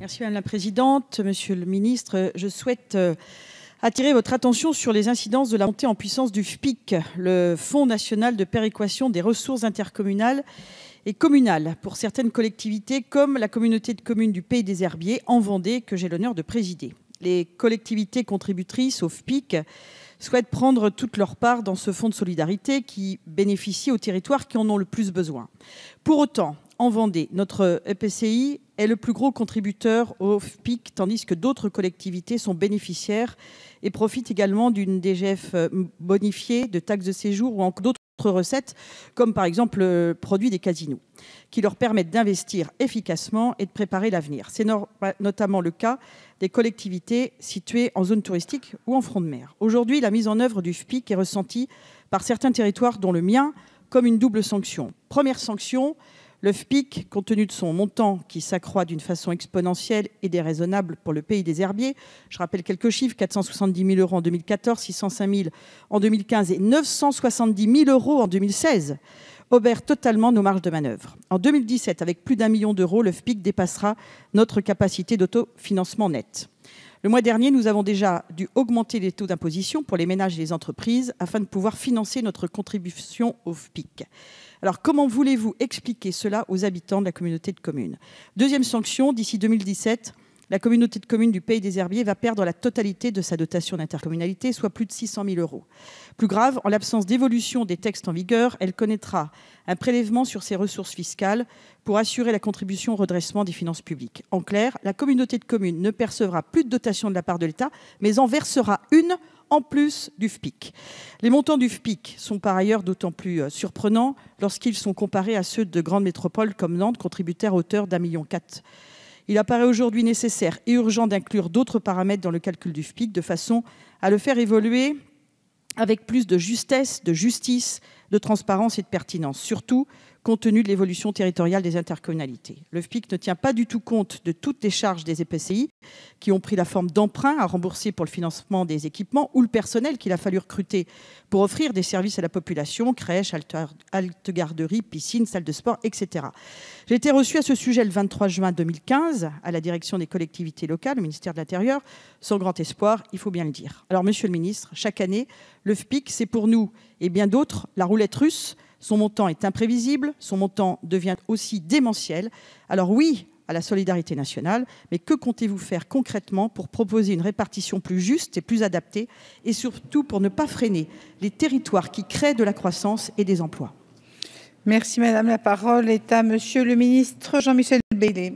Merci madame la présidente, monsieur le ministre, je souhaite euh, attirer votre attention sur les incidences de la montée en puissance du FPIC, le Fonds national de péréquation des ressources intercommunales et communales pour certaines collectivités comme la communauté de communes du Pays des Herbiers en Vendée que j'ai l'honneur de présider. Les collectivités contributrices au FPIC souhaitent prendre toute leur part dans ce fonds de solidarité qui bénéficie aux territoires qui en ont le plus besoin. Pour autant, en Vendée. Notre EPCI est le plus gros contributeur au FPIC, tandis que d'autres collectivités sont bénéficiaires et profitent également d'une DGF euh, bonifiée, de taxes de séjour ou d'autres recettes, comme par exemple le euh, produit des casinos, qui leur permettent d'investir efficacement et de préparer l'avenir. C'est bah, notamment le cas des collectivités situées en zone touristique ou en front de mer. Aujourd'hui, la mise en œuvre du FPIC est ressentie par certains territoires, dont le mien, comme une double sanction. Première sanction, le FPIC, compte tenu de son montant qui s'accroît d'une façon exponentielle et déraisonnable pour le pays des herbiers, je rappelle quelques chiffres 470 000 euros en 2014, 605 000 en 2015 et 970 000 euros en 2016, obèrent totalement nos marges de manœuvre. En 2017, avec plus d'un million d'euros, le FPIC dépassera notre capacité d'autofinancement net. Le mois dernier, nous avons déjà dû augmenter les taux d'imposition pour les ménages et les entreprises afin de pouvoir financer notre contribution au PIC. Alors comment voulez-vous expliquer cela aux habitants de la communauté de communes Deuxième sanction, d'ici 2017, la communauté de communes du Pays des Herbiers va perdre la totalité de sa dotation d'intercommunalité, soit plus de 600 000 euros. Plus grave, en l'absence d'évolution des textes en vigueur, elle connaîtra un prélèvement sur ses ressources fiscales pour assurer la contribution au redressement des finances publiques. En clair, la communauté de communes ne percevra plus de dotation de la part de l'État, mais en versera une en plus du FPIC. Les montants du FPIC sont par ailleurs d'autant plus euh, surprenants lorsqu'ils sont comparés à ceux de grandes métropoles comme Nantes, contributeurs à hauteur d'un million quatre il apparaît aujourd'hui nécessaire et urgent d'inclure d'autres paramètres dans le calcul du FPIC de façon à le faire évoluer avec plus de justesse, de justice, de transparence et de pertinence. Surtout, compte tenu de l'évolution territoriale des intercommunalités. Le FPIC ne tient pas du tout compte de toutes les charges des EPCI qui ont pris la forme d'emprunts à rembourser pour le financement des équipements ou le personnel qu'il a fallu recruter pour offrir des services à la population, crèches, halte-garderies, piscines, salles de sport, etc. J'ai été reçu à ce sujet le 23 juin 2015 à la direction des collectivités locales, au ministère de l'Intérieur, sans grand espoir, il faut bien le dire. Alors, monsieur le ministre, chaque année, le FPIC, c'est pour nous et bien d'autres la roulette russe son montant est imprévisible, son montant devient aussi démentiel. Alors oui à la solidarité nationale, mais que comptez-vous faire concrètement pour proposer une répartition plus juste et plus adaptée, et surtout pour ne pas freiner les territoires qui créent de la croissance et des emplois Merci Madame. La parole est à Monsieur le ministre Jean-Michel Bélé.